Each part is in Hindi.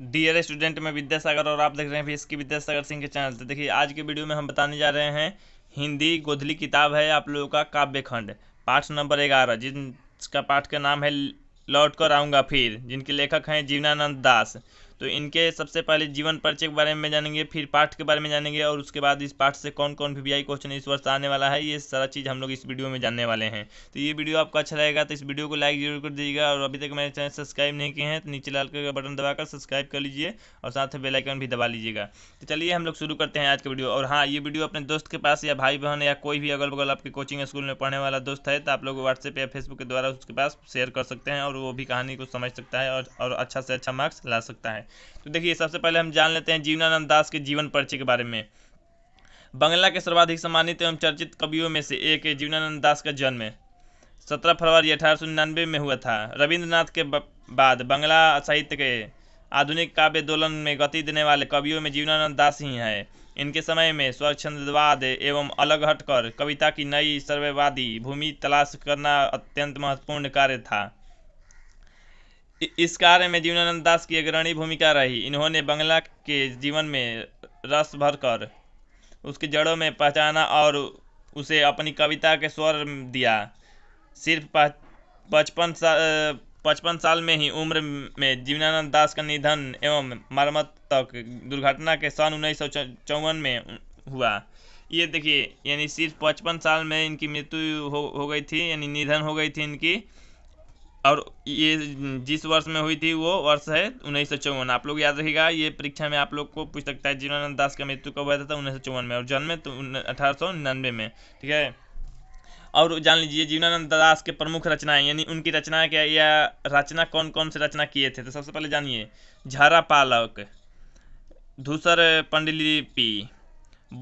डियर स्टूडेंट में विद्यासागर और आप देख रहे हैं फिर इसकी विद्यासागर सिंह के चैनल तो देखिए आज के वीडियो में हम बताने जा रहे हैं हिंदी गोधली किताब है आप लोगों का काव्य खंड पाठ नंबर ग्यारह जिसका पाठ का नाम है लौट कर आऊँगा फिर जिनके लेखक हैं जीवनानंद दास तो इनके सबसे पहले जीवन परिचय के बारे में जानेंगे फिर पाठ के बारे में जानेंगे और उसके बाद इस पाठ से कौन कौन वी क्वेश्चन इस वर्ष आने वाला है ये सारा चीज़ हम लोग इस वीडियो में जानने वाले हैं तो ये वीडियो आपको अच्छा लगेगा तो इस वीडियो को लाइक जरूर कर दीजिएगा और अभी तक मेरे चैनल सब्सक्राइब नहीं किए हैं तो नीचे लाल कलर का बटन दबाकर सब्सक्राइब कर लीजिए और साथ ही बेलाइकन भी दबा लीजिएगा तो चलिए हम लोग शुरू करते हैं आज का वीडियो और हाँ ये वीडियो अपने दोस्त के पास या भाई बहन या कोई भी अगल बगल आपके कोचिंग स्कूल में पढ़ने वाला दोस्त है तो आप लोग व्हाट्सएप या फेसबुक के द्वारा उसके पास शेयर कर सकते हैं और वो भी कहानी को समझ सकता है और अच्छा से अच्छा मार्क्स ला सकता है तो देखिए सबसे पहले हम जान लेते हैं जीवनानंद दास के जीवन परिचय के बारे में बंगला के सर्वाधिक सम्मानित एवं चर्चित कवियों में से एक जीवनानंद दास का जन्म सत्रह फरवरी अठारह सौ में हुआ था रविंद्रनाथ के बाद बंगला साहित्य के आधुनिक काव्य दोलन में गति देने वाले कवियों में जीवनानंद दास ही हैं इनके समय में स्वच्छंदवाद एवं अलग हटकर कविता की नई सर्ववादी भूमि तलाश करना अत्यंत महत्वपूर्ण कार्य था इस कार्य में जीवनानंद दास की अग्रणी भूमिका रही इन्होंने बंगला के जीवन में रस भरकर उसकी जड़ों में पहचाना और उसे अपनी कविता के स्वर दिया सिर्फ पचपन साल पचपन साल में ही उम्र में जीवनानंद दास का निधन एवं मरम्मत तक दुर्घटना के सन उन्नीस सौ में हुआ ये देखिए यानी सिर्फ पचपन साल में इनकी मृत्यु हो हो गई थी यानी निधन हो गई थी इनकी और ये जिस वर्ष में हुई थी वो वर्ष है उन्नीस सौ चौवन आप लोग याद रहेगा ये परीक्षा में आप लोग को पूछ सकता है जीवनानंद दास का मृत्यु कब हुआ था उन्नीस सौ चौवन में और जन्म तो अठारह सौ निन्यानवे में ठीक है और जान लीजिए जीवनानंद दास के प्रमुख रचनाएं यानी उनकी रचना क्या या रचना कौन कौन से रचना किए थे तो सबसे पहले जानिए झारा पालक धूसर पंडलिपि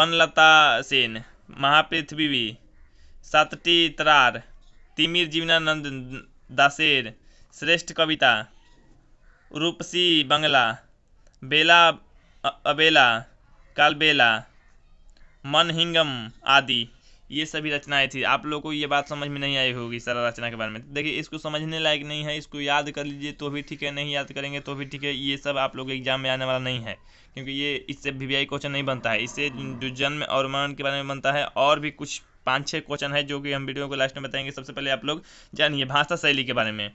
बनलता सेन महापृथ्वी सातटी तरार तिमिर जीवनानंद दासेर श्रेष्ठ कविता रूपसी बंगला बेला अबेला कालबेला मनहिंगम आदि ये सभी रचनाएं थी आप लोगों को ये बात समझ में नहीं आई होगी सारा रचना के बारे में देखिए इसको समझने लायक नहीं है इसको याद कर लीजिए तो भी ठीक है नहीं याद करेंगे तो भी ठीक है ये सब आप लोग एग्जाम में आने वाला नहीं है क्योंकि ये इससे वी वी क्वेश्चन नहीं बनता है इससे जो जन्म और मरण के बारे में बनता है और भी कुछ पाँच छः क्वेश्चन है जो कि हम वीडियो को लास्ट में बताएंगे सबसे पहले आप लोग जानिए भाषा शैली के बारे में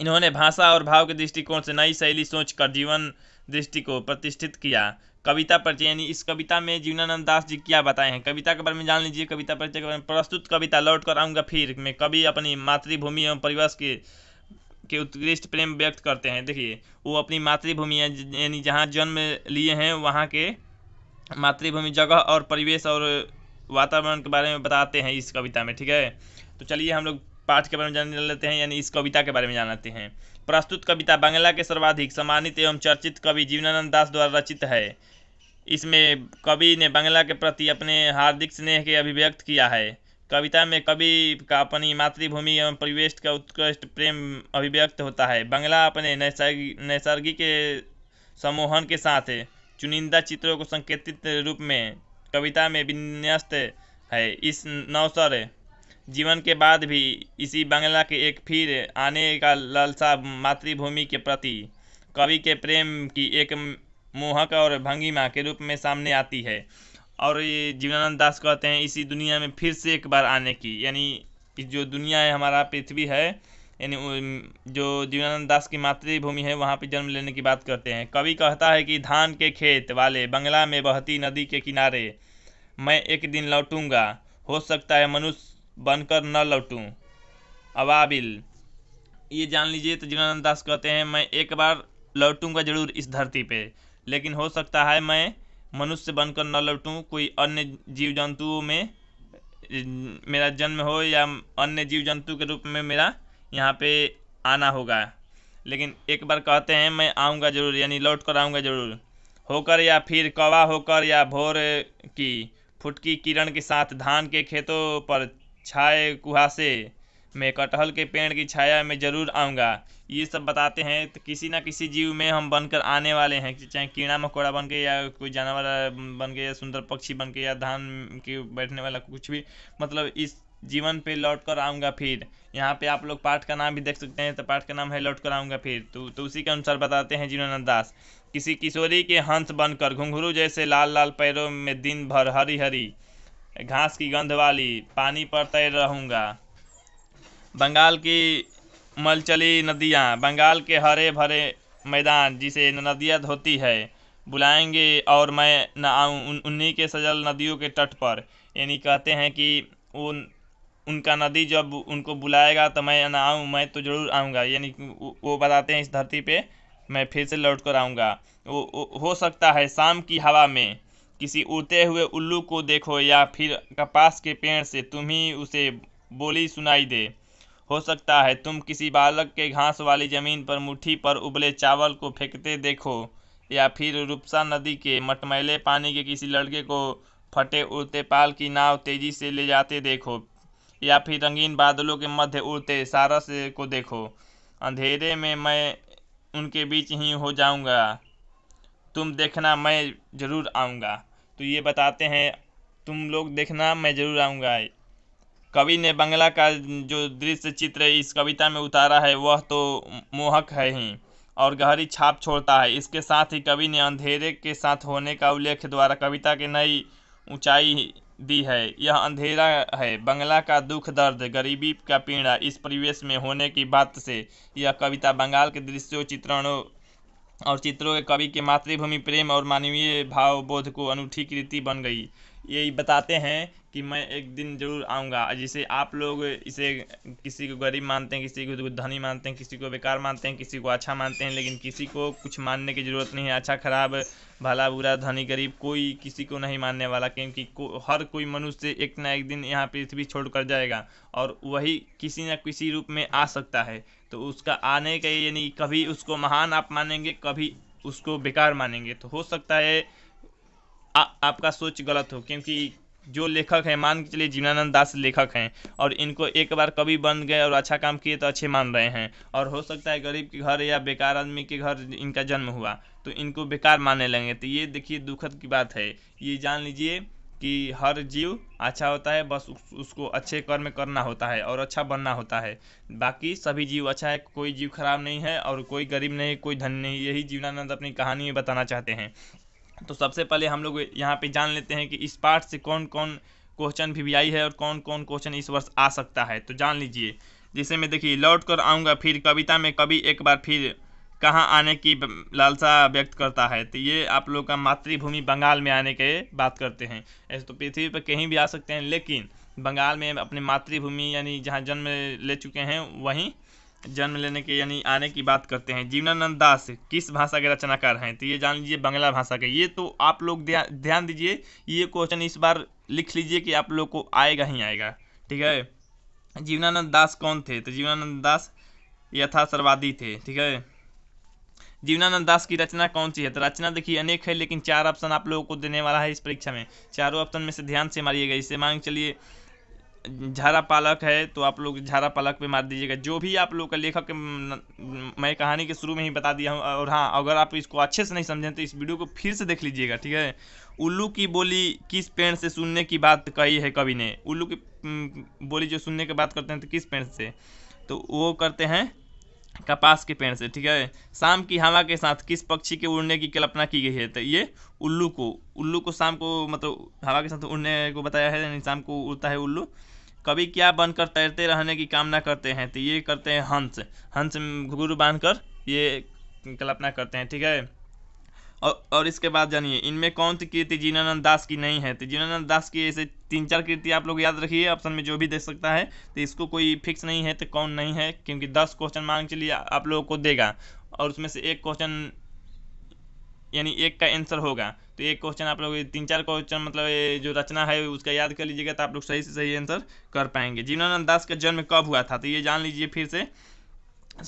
इन्होंने भाषा और भाव के दृष्टिकोण से नई शैली सोच कर जीवन दृष्टि को प्रतिष्ठित किया कविता परिचय यानी इस कविता में जीवनानंद दास जी क्या बताए हैं कविता के बारे में जान लीजिए कविता परिचय के बारे में प्रस्तुत कविता लौट कर आऊँगा फिर में कवि अपनी मातृभूमि एवं परिवेश के के उत्कृष्ट प्रेम व्यक्त करते हैं देखिए वो अपनी मातृभूमि यानी जहाँ जन्म लिए हैं वहाँ के मातृभूमि जगह और परिवेश और वातावरण के बारे में बताते हैं इस कविता में ठीक है तो चलिए हम लोग पाठ के बारे में जान लेते हैं यानी इस कविता के बारे में जान लेते हैं प्रस्तुत कविता बांग्ला के सर्वाधिक सम्मानित एवं चर्चित कवि जीवनानंद दास द्वारा रचित है इसमें कवि ने बांग्ला के प्रति अपने हार्दिक स्नेह के अभिव्यक्त किया है कविता में कवि का अपनी मातृभूमि एवं परिवेश का उत्कृष्ट प्रेम अभिव्यक्त होता है बंगला अपने नैसर्गिक नैसर्गिक के सम्मोहन के साथ चुनिंदा चित्रों को संकेतित रूप में कविता में विन्यस्त है इस नवसर जीवन के बाद भी इसी बंगला के एक फिर आने का लालसा मातृभूमि के प्रति कवि के प्रेम की एक मोहक और भंगिमा के रूप में सामने आती है और ये जीवनानंद दास कहते हैं इसी दुनिया में फिर से एक बार आने की यानी जो दुनिया है हमारा पृथ्वी है यानी जो जीवनानंद दास की मातृभूमि है वहाँ पर जन्म लेने की बात करते हैं कवि कहता है कि धान के खेत वाले बंगला में बहती नदी के किनारे मैं एक दिन लौटूंगा हो सकता है मनुष्य बनकर न लौटूं अबाबिल ये जान लीजिए तो जीवनानंद दास कहते हैं मैं एक बार लौटूंगा जरूर इस धरती पे लेकिन हो सकता है मैं मनुष्य बनकर न लौटूं कोई अन्य जीव जंतुओं में मेरा जन्म हो या अन्य जीव जंतु के रूप में मेरा यहाँ पे आना होगा लेकिन एक बार कहते हैं मैं आऊँगा ज़रूर यानी लौट कर आऊँगा ज़रूर होकर या फिर कवा होकर या भोर की फुटकी किरण के साथ धान के खेतों पर छाए कुहासे में कटहल के पेड़ की छाया में ज़रूर आऊँगा ये सब बताते हैं तो किसी ना किसी जीव में हम बनकर आने वाले हैं चाहे कीड़ा मकोड़ा बन के या कोई जानवर बन के या सुंदर पक्षी बन के या धान के बैठने वाला कुछ भी मतलब इस जीवन पे लौट कर आऊँगा फिर यहाँ पे आप लोग पाठ का नाम भी देख सकते हैं तो पाठ का नाम है लौट कराऊंगा फिर तो, तो उसी के अनुसार बताते हैं जीवनानंद दास किसी किशोरी के हंस बनकर घुंघरू जैसे लाल लाल पैरों में दिन भर हरी हरी घास की गंध वाली पानी पर तैर रहूँगा बंगाल की मलचली नदियाँ बंगाल के हरे भरे मैदान जिसे नदियाँ धोती है बुलाएंगे और मैं न आऊँ उन्हीं के सजल नदियों के तट पर यानी कहते हैं कि उन उनका नदी जब उनको बुलाएगा तो मैं ना आऊँ मैं तो ज़रूर आऊँगा यानी वो बताते हैं इस धरती पे मैं फिर से लौट कर आऊँगा वो हो सकता है शाम की हवा में किसी उड़ते हुए उल्लू को देखो या फिर कपास के पेड़ से तुम ही उसे बोली सुनाई दे हो सकता है तुम किसी बालक के घास वाली ज़मीन पर मुट्ठी पर उबले चावल को फेंकते देखो या फिर रूपसा नदी के मटमैले पानी के किसी लड़के को फटे उड़ते पाल की नाव तेज़ी से ले जाते देखो या फिर रंगीन बादलों के मध्य उड़ते सारस को देखो अंधेरे में मैं उनके बीच ही हो जाऊंगा तुम देखना मैं ज़रूर आऊंगा तो ये बताते हैं तुम लोग देखना मैं ज़रूर आऊंगा कवि ने बंगला का जो दृश्य चित्र इस कविता में उतारा है वह तो मोहक है ही और गहरी छाप छोड़ता है इसके साथ ही कवि ने अंधेरे के साथ होने का उल्लेख द्वारा कविता के नई ऊंचाई दी है यह अंधेरा है बंगला का दुख दर्द गरीबी का पीड़ा इस परिवेश में होने की बात से यह कविता बंगाल के दृश्यों चित्रणों और चित्रों के कवि के मातृभूमि प्रेम और मानवीय भावबोध को अनूठी कृति बन गई यही बताते हैं कि मैं एक दिन ज़रूर आऊँगा जिसे आप लोग इसे किसी को गरीब मानते हैं किसी को तो धनी मानते हैं किसी को बेकार मानते हैं किसी को अच्छा मानते हैं लेकिन किसी को कुछ मानने की ज़रूरत नहीं है अच्छा खराब भला बुरा धनी गरीब कोई किसी को नहीं मानने वाला क्योंकि को, हर कोई मनुष्य एक ना एक दिन यहाँ पृथ्वी छोड़ कर जाएगा और वही किसी न किसी रूप में आ सकता है तो उसका आने का यानी कभी उसको महान आप मानेंगे कभी उसको बेकार मानेंगे तो हो सकता है आ, आपका सोच गलत हो क्योंकि जो लेखक हैं मान के चलिए जीवनानंद दास लेखक हैं और इनको एक बार कभी बन गए और अच्छा काम किए तो अच्छे मान रहे हैं और हो सकता है गरीब के घर या बेकार आदमी के घर इनका जन्म हुआ तो इनको बेकार मानने लगे तो ये देखिए दुखद की बात है ये जान लीजिए कि हर जीव अच्छा होता है बस उस, उसको अच्छे कर्म करना होता है और अच्छा बनना होता है बाकी सभी जीव अच्छा है कोई जीव खराब नहीं है और कोई गरीब नहीं कोई धन नहीं यही जीवनानंद अपनी कहानी में बताना चाहते हैं तो सबसे पहले हम लोग यहाँ पे जान लेते हैं कि इस पार्ट से कौन कौन क्वेश्चन भी, आई है और कौन कौन क्वेश्चन इस वर्ष आ सकता है तो जान लीजिए जिसे मैं देखिए लौट कर आऊँगा फिर कविता में कभी एक बार फिर कहाँ आने की लालसा व्यक्त करता है तो ये आप लोग का मातृभूमि बंगाल में आने के बात करते हैं ऐसे तो पृथ्वी पर कहीं भी आ सकते हैं लेकिन बंगाल में अपने मातृभूमि यानी जहाँ जन्म ले चुके हैं वहीं जन्म लेने के यानी आने की बात करते हैं जीवनानंद दास किस भाषा के रचनाकार हैं तो ये जान लीजिए बंगला भाषा के ये तो आप लोग ध्यान दीजिए ये क्वेश्चन इस बार लिख लीजिए कि आप लोग को आएगा ही आएगा ठीक है जीवनानंद दास कौन थे तो जीवनानंद दास यथा सर्वादी थे ठीक है जीवनानंद दास की रचना कौन सी है तो रचना देखिए अनेक है लेकिन चार ऑप्शन आप लोगों को देने वाला है इस परीक्षा में चारों ऑप्शन में से ध्यान से मारिएगा इसे मांग चलिए झारा पालक है तो आप लोग झारा पालक पे मार दीजिएगा जो भी आप लोग का लेखक मैं कहानी के शुरू में ही बता दिया हूँ और हाँ अगर आप इसको अच्छे से नहीं समझें तो इस वीडियो को फिर से देख लीजिएगा ठीक है उल्लू की बोली किस पेड़ से सुनने की बात कही है कवि ने उल्लू की बोली जो सुनने की बात करते हैं तो किस पेड़ से तो वो करते हैं कपास के पेड़ से ठीक है शाम की हवा के साथ किस पक्षी के उड़ने की कल्पना की गई है तो ये उल्लू को उल्लू को शाम को मतलब हवा के साथ उड़ने को बताया है शाम को उड़ता है उल्लू कभी क्या बनकर तैरते रहने की कामना करते हैं तो ये करते हैं हंस हंस बांध बांधकर ये कल्पना करते हैं ठीक है और और इसके बाद जानिए इनमें कौन सी कृति जीनानंद दास की नहीं है तो जीनानंद दास की ऐसे तीन चार कृति आप लोग याद रखिए ऑप्शन में जो भी देख सकता है तो इसको कोई फिक्स नहीं है तो कौन नहीं है क्योंकि दस क्वेश्चन मांग चलिए आप लोगों को देगा और उसमें से एक क्वेश्चन यानी एक का आंसर होगा तो एक क्वेश्चन आप लोग तीन चार क्वेश्चन मतलब ये जो रचना है उसका याद कर लीजिएगा तो आप लोग सही से सही आंसर कर पाएंगे जीवनानंद दास का जन्म कब हुआ था तो ये जान लीजिए फिर से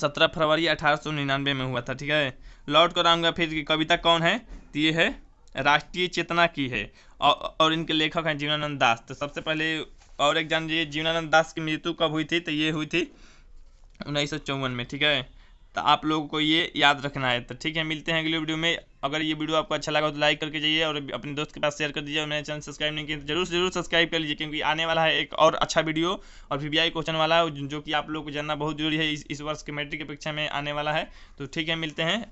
सत्रह फरवरी अठारह में हुआ था ठीक है लौट कर आऊँगा फिर कविता कौन है तो ये है राष्ट्रीय चेतना की है और इनके लेखक हैं जीवनानंद दास तो सबसे पहले और एक जान लीजिए जीवनानंद दास की मृत्यु कब हुई थी तो ये हुई थी उन्नीस में ठीक है तो आप लोगों को ये याद रखना है तो ठीक है मिलते हैं अगले वीडियो में अगर ये वीडियो आपको अच्छा लगा तो लाइक करके जाइए और अपने दोस्त के पास शेयर कर दीजिए और मेरे चैनल सब्सक्राइब नहीं किया तो जरूर जरूर सब्सक्राइब कर लीजिए क्योंकि आने वाला है एक और अच्छा वीडियो और वी क्वेश्चन वाला जो कि आप लोग को जानना बहुत जरूरी है इस, वर्ष के मेट्रिक की परीक्षा में आने वाला है तो ठीक है मिलते हैं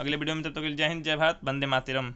अगले वीडियो में तब तक जय हिंद जय भारत वंदे मातरम